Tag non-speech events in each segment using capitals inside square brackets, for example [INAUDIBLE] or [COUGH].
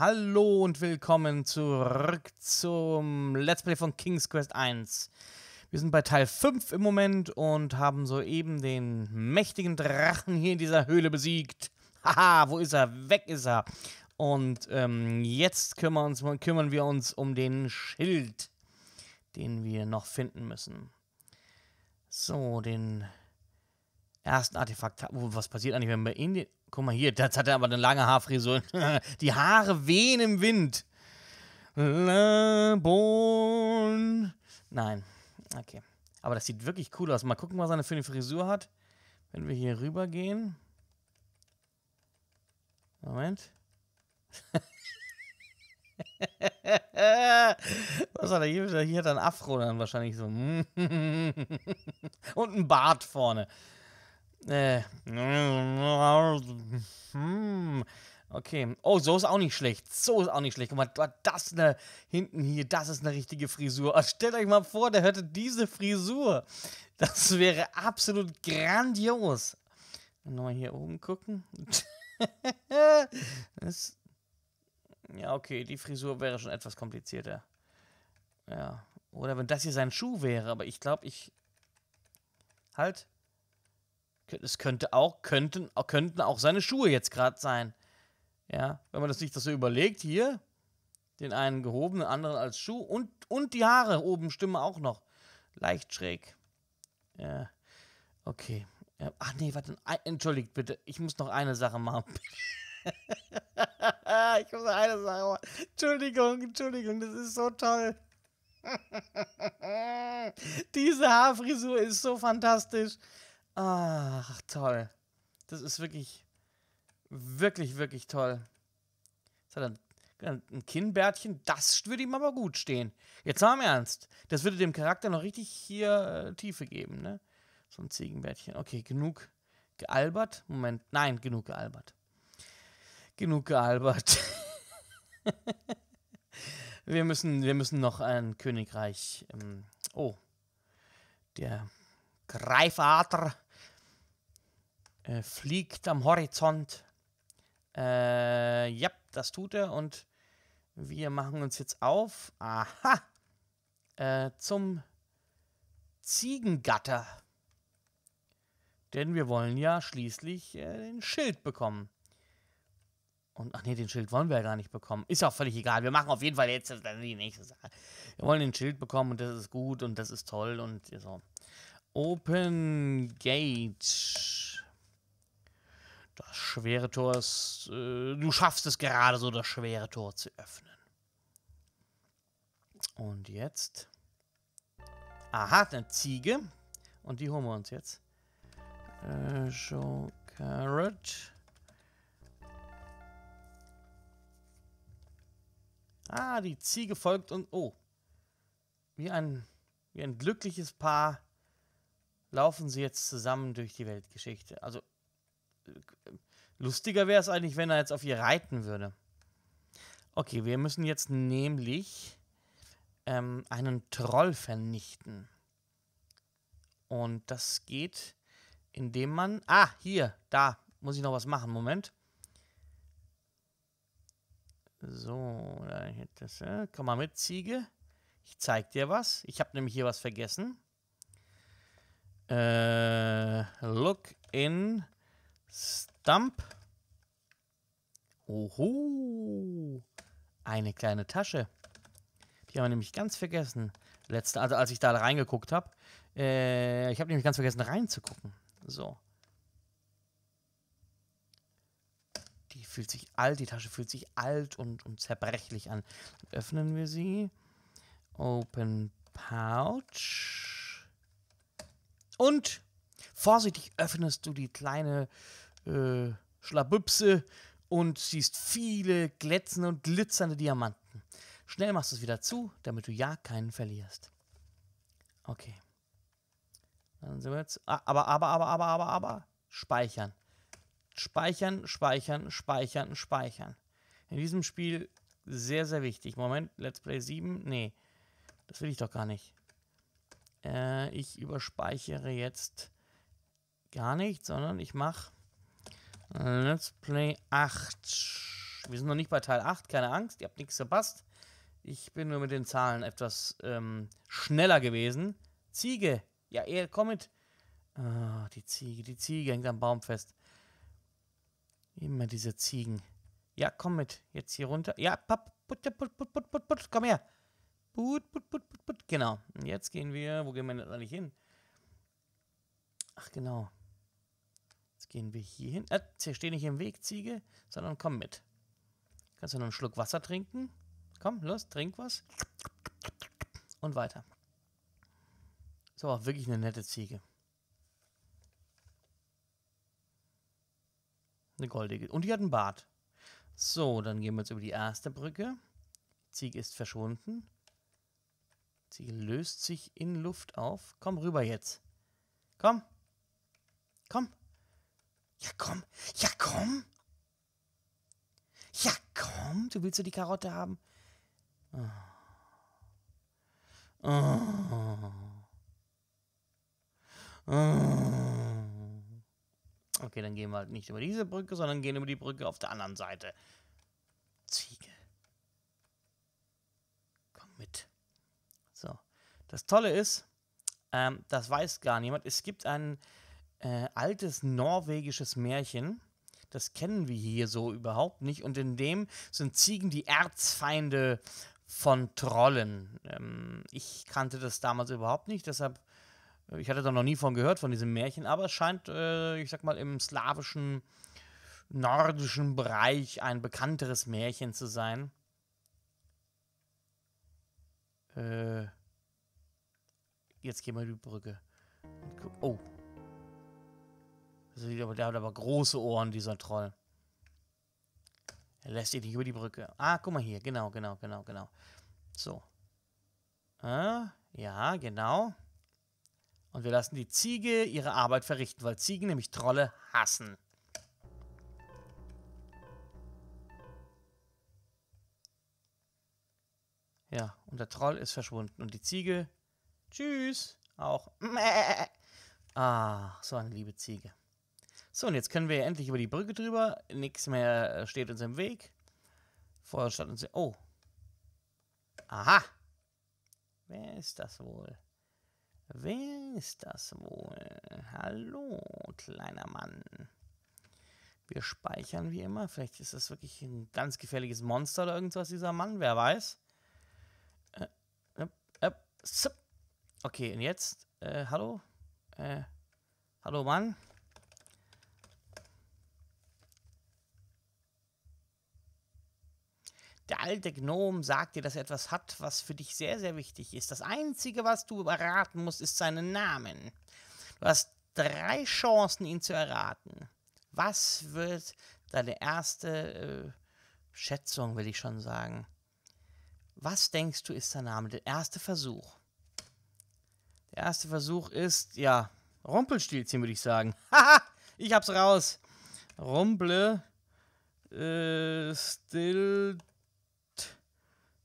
Hallo und willkommen zurück zum Let's Play von King's Quest 1. Wir sind bei Teil 5 im Moment und haben soeben den mächtigen Drachen hier in dieser Höhle besiegt. Haha, wo ist er? Weg ist er. Und ähm, jetzt kümmern, uns, kümmern wir uns um den Schild, den wir noch finden müssen. So, den ersten Artefakt. was passiert eigentlich, wenn wir ihn... Guck mal hier, jetzt hat er aber eine lange Haarfrisur. [LAUGHS] Die Haare wehen im Wind. Le bon. Nein. Okay. Aber das sieht wirklich cool aus. Mal gucken, was er für eine Frisur hat. Wenn wir hier rüber gehen. Moment. [LAUGHS] was hat er hier? Hier hat er einen Afro dann wahrscheinlich so. [LAUGHS] Und einen Bart vorne. Äh. Okay. Oh, so ist auch nicht schlecht. So ist auch nicht schlecht. Guck mal, das eine, hinten hier, das ist eine richtige Frisur. Oh, stellt euch mal vor, der hätte diese Frisur. Das wäre absolut grandios. Nochmal hier oben gucken. [LAUGHS] das, ja, okay, die Frisur wäre schon etwas komplizierter. Ja. Oder wenn das hier sein Schuh wäre, aber ich glaube, ich. Halt. Es könnte auch, könnten, könnten auch seine Schuhe jetzt gerade sein. Ja, wenn man das sich das so überlegt, hier, den einen gehoben, den anderen als Schuh und, und die Haare oben stimmen auch noch. Leicht schräg. Ja, okay. Ja, ach nee, warte, entschuldigt bitte, ich muss noch eine Sache machen. [LAUGHS] ich muss noch eine Sache machen. Entschuldigung, Entschuldigung, das ist so toll. [LAUGHS] Diese Haarfrisur ist so fantastisch. Ach, toll. Das ist wirklich Wirklich, wirklich toll. Das hat ein, ein Kinnbärtchen, das würde ihm aber gut stehen. Jetzt mal im Ernst. Das würde dem Charakter noch richtig hier äh, Tiefe geben, ne? So ein Ziegenbärtchen. Okay, genug gealbert. Moment, nein, genug gealbert. Genug gealbert. [LAUGHS] wir, müssen, wir müssen noch ein Königreich. Ähm, oh. Der Greifader äh, fliegt am Horizont. Äh, ja, das tut er und wir machen uns jetzt auf. Aha! Äh, zum Ziegengatter. Denn wir wollen ja schließlich äh, den Schild bekommen. Und, ach nee, den Schild wollen wir ja gar nicht bekommen. Ist auch völlig egal. Wir machen auf jeden Fall jetzt die nächste Sache. Wir wollen den Schild bekommen und das ist gut und das ist toll und so. Open Gate. Das schwere Tor ist. Äh, du schaffst es gerade so, das schwere Tor zu öffnen. Und jetzt. Aha, eine Ziege. Und die holen wir uns jetzt. Äh, Show Carrot. Ah, die Ziege folgt und. Oh. Wie ein, wie ein glückliches Paar laufen sie jetzt zusammen durch die Weltgeschichte. Also lustiger wäre es eigentlich, wenn er jetzt auf ihr reiten würde. Okay, wir müssen jetzt nämlich ähm, einen Troll vernichten. Und das geht, indem man... Ah, hier, da muss ich noch was machen. Moment. So, das, äh, komm mal mit, Ziege. Ich zeig dir was. Ich habe nämlich hier was vergessen. Äh, look in Stump. Oho. Eine kleine Tasche. Die haben wir nämlich ganz vergessen. Letzte, also als ich da reingeguckt habe. Äh, ich habe nämlich ganz vergessen reinzugucken. So. Die fühlt sich alt, die Tasche fühlt sich alt und, und zerbrechlich an. Öffnen wir sie. Open Pouch. Und vorsichtig öffnest du die kleine äh, Schlabüpse und siehst viele glätzende und glitzernde Diamanten. Schnell machst du es wieder zu, damit du ja keinen verlierst. Okay. Dann sind wir jetzt. Ah, aber, aber, aber, aber, aber, aber. Speichern. Speichern, speichern, speichern, speichern. In diesem Spiel sehr, sehr wichtig. Moment, Let's Play 7. Nee, das will ich doch gar nicht. Äh, ich überspeichere jetzt gar nicht, sondern ich mache äh, let's Play 8. Wir sind noch nicht bei Teil 8, keine Angst, ihr habt nichts verpasst. Ich bin nur mit den Zahlen etwas ähm, schneller gewesen. Ziege, ja, ihr kommt. Oh, ah, die Ziege, die Ziege hängt am Baum fest. Immer diese Ziegen. Ja, komm mit. Jetzt hier runter. Ja, papp, put, put, put, put, put, put. komm her. Put, put, put, put, put. Genau. Und jetzt gehen wir. Wo gehen wir denn eigentlich hin? Ach, genau gehen wir hier hin. Äh, steh nicht im Weg, Ziege, sondern komm mit. Kannst du noch einen Schluck Wasser trinken? Komm, los, trink was. Und weiter. Ist aber auch wirklich eine nette Ziege. Eine goldige. Und die hat einen Bart. So, dann gehen wir jetzt über die erste Brücke. Ziege ist verschwunden. Die Ziege löst sich in Luft auf. Komm rüber jetzt. Komm. Komm. Ja komm, ja komm. Ja komm, du willst du die Karotte haben? Oh. Oh. Oh. Okay, dann gehen wir halt nicht über diese Brücke, sondern gehen über die Brücke auf der anderen Seite. Ziege. Komm mit. So. Das Tolle ist, ähm, das weiß gar niemand. Es gibt einen äh, altes norwegisches Märchen. Das kennen wir hier so überhaupt nicht. Und in dem sind Ziegen die Erzfeinde von Trollen. Ähm, ich kannte das damals überhaupt nicht, deshalb, äh, ich hatte da noch nie von gehört, von diesem Märchen, aber es scheint, äh, ich sag mal, im slawischen, nordischen Bereich ein bekannteres Märchen zu sein. Äh, jetzt gehen wir die Brücke. Oh. Also, der hat aber große Ohren, dieser Troll. Er lässt ihn nicht über die Brücke. Ah, guck mal hier. Genau, genau, genau, genau. So. Äh, ja, genau. Und wir lassen die Ziege ihre Arbeit verrichten, weil Ziegen nämlich Trolle hassen. Ja, und der Troll ist verschwunden. Und die Ziege, tschüss, auch. [LAUGHS] Ah, so eine liebe Ziege. So, und jetzt können wir endlich über die Brücke drüber. Nichts mehr äh, steht uns im Weg. Vorher stand uns... Oh. Aha. Wer ist das wohl? Wer ist das wohl? Hallo, kleiner Mann. Wir speichern wie immer. Vielleicht ist das wirklich ein ganz gefährliches Monster oder irgendwas, dieser Mann. Wer weiß. Äh, äh, äh, okay, und jetzt? Äh, hallo? Äh, hallo, Mann? Der alte Gnom sagt dir, dass er etwas hat, was für dich sehr, sehr wichtig ist. Das Einzige, was du erraten musst, ist seinen Namen. Du hast drei Chancen, ihn zu erraten. Was wird deine erste äh, Schätzung, will ich schon sagen? Was denkst du, ist sein Name? Der erste Versuch. Der erste Versuch ist, ja, Rumpelstilzchen, würde ich sagen. [LAUGHS] Haha, ich hab's raus. Rumple. Äh, still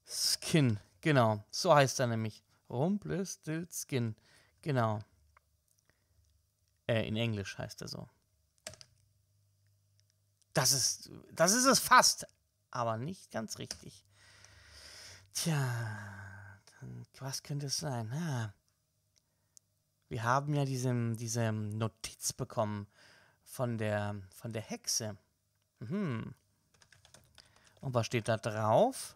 Skin. Genau, so heißt er nämlich. Skin, Genau. Äh, in Englisch heißt er so. Das ist, das ist es fast, aber nicht ganz richtig. Tja, dann, was könnte es sein? Ah, wir haben ja diese, diese Notiz bekommen von der, von der Hexe. Mhm. Und was steht da drauf?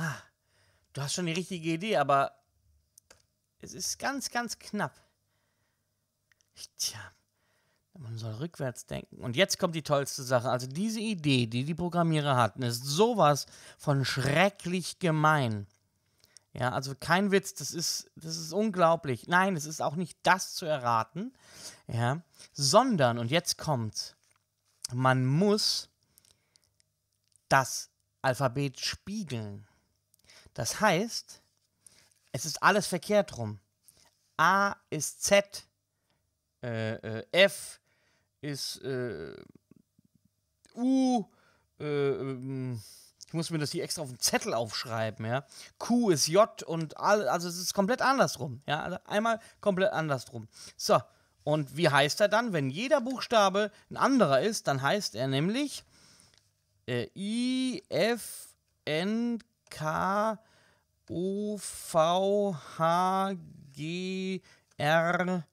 Ah, du hast schon die richtige Idee, aber es ist ganz, ganz knapp. Tja, man soll rückwärts denken. Und jetzt kommt die tollste Sache. Also diese Idee, die die Programmierer hatten, ist sowas von schrecklich gemein. Ja, also kein Witz, das ist, das ist unglaublich. Nein, es ist auch nicht das zu erraten. Ja, sondern, und jetzt kommt, man muss das Alphabet spiegeln. Das heißt, es ist alles verkehrt rum. A ist Z, äh, äh, F ist äh, U, äh, ähm, ich muss mir das hier extra auf den Zettel aufschreiben, ja. Q ist J und all, also es ist komplett andersrum, ja. Also einmal komplett andersrum. So, und wie heißt er dann? Wenn jeder Buchstabe ein anderer ist, dann heißt er nämlich äh, I, F, N, K, O V H G R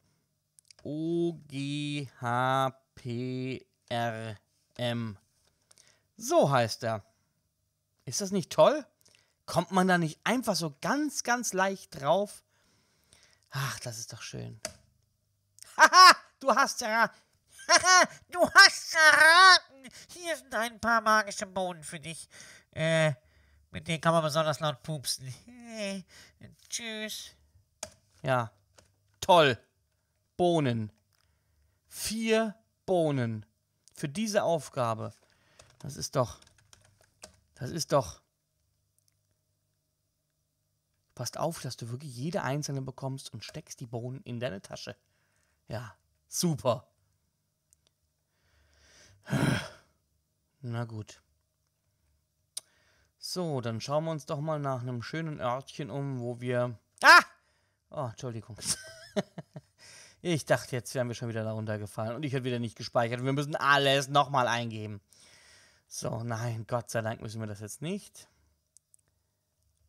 O G H P R M. So heißt er. Ist das nicht toll? Kommt man da nicht einfach so ganz, ganz leicht drauf? Ach, das ist doch schön. Haha, du hast ja. Haha, du hast erraten. Hier sind ein paar magische Bohnen für dich. Äh, mit denen kann man besonders laut pupsen. Tschüss. Ja. Toll. Bohnen. Vier Bohnen. Für diese Aufgabe. Das ist doch. Das ist doch. Passt auf, dass du wirklich jede einzelne bekommst und steckst die Bohnen in deine Tasche. Ja, super. [SIGHS] Na gut. So, dann schauen wir uns doch mal nach einem schönen Örtchen um, wo wir... Ah! Oh, Entschuldigung. [LAUGHS] ich dachte, jetzt wären wir schon wieder da runtergefallen. Und ich hätte wieder nicht gespeichert. Wir müssen alles nochmal eingeben. So, nein, Gott sei Dank müssen wir das jetzt nicht.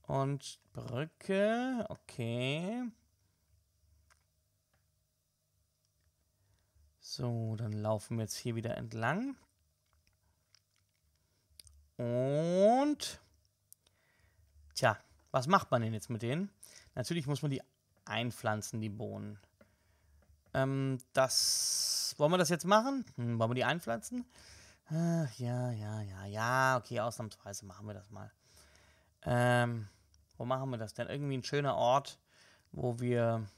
Und Brücke, okay. So, dann laufen wir jetzt hier wieder entlang. Und Tja, was macht man denn jetzt mit denen? Natürlich muss man die einpflanzen, die Bohnen. Ähm, das. Wollen wir das jetzt machen? Hm, wollen wir die einpflanzen? Ach, ja, ja, ja, ja. Okay, ausnahmsweise machen wir das mal. Ähm, wo machen wir das denn? Irgendwie ein schöner Ort, wo wir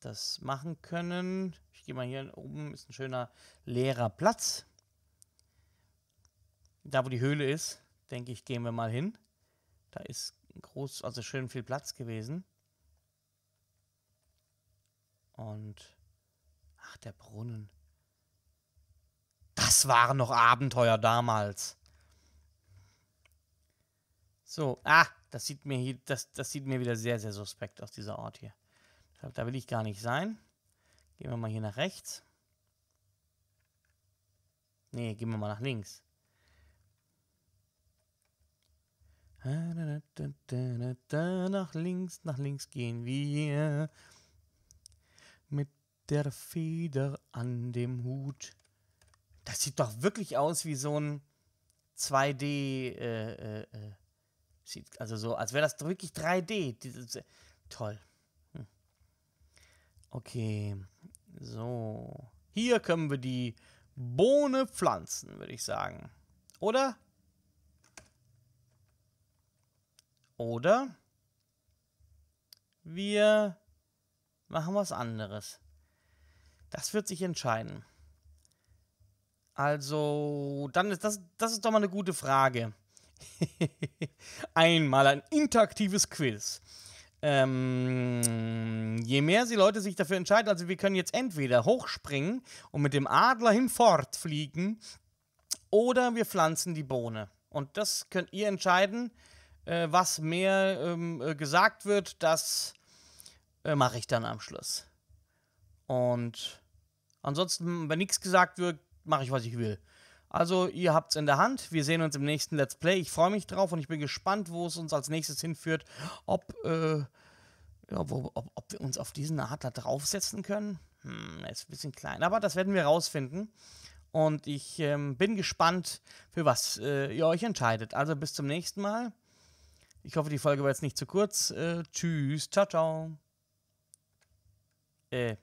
das machen können. Ich gehe mal hier oben, ist ein schöner leerer Platz. Da, wo die Höhle ist denke ich, gehen wir mal hin. Da ist groß, also schön viel Platz gewesen. Und ach, der Brunnen. Das waren noch Abenteuer damals. So, ah, das sieht mir hier, das, das sieht mir wieder sehr, sehr suspekt aus, dieser Ort hier. Deshalb, da will ich gar nicht sein. Gehen wir mal hier nach rechts. Nee, gehen wir mal nach links. Nach links, nach links gehen wir. Mit der Feder an dem Hut. Das sieht doch wirklich aus wie so ein 2D. Äh, äh, äh, sieht also so, als wäre das wirklich 3D. Dieses, äh, toll. Hm. Okay. So. Hier können wir die Bohne pflanzen, würde ich sagen. Oder? Oder wir machen was anderes. Das wird sich entscheiden. Also, dann ist das, das ist doch mal eine gute Frage. [LAUGHS] Einmal ein interaktives Quiz. Ähm, je mehr die Leute sich dafür entscheiden, also wir können jetzt entweder hochspringen und mit dem Adler hinfortfliegen, oder wir pflanzen die Bohne. Und das könnt ihr entscheiden äh, was mehr ähm, äh, gesagt wird, das äh, mache ich dann am Schluss. Und ansonsten, wenn nichts gesagt wird, mache ich, was ich will. Also, ihr habt es in der Hand. Wir sehen uns im nächsten Let's Play. Ich freue mich drauf und ich bin gespannt, wo es uns als nächstes hinführt. Ob, äh, ja, wo, ob, ob, wir uns auf diesen Art draufsetzen können. Hm, ist ein bisschen klein. Aber das werden wir rausfinden. Und ich ähm, bin gespannt, für was äh, ihr euch entscheidet. Also bis zum nächsten Mal. Ich hoffe, die Folge war jetzt nicht zu kurz. Äh, tschüss, ciao, ciao. Äh.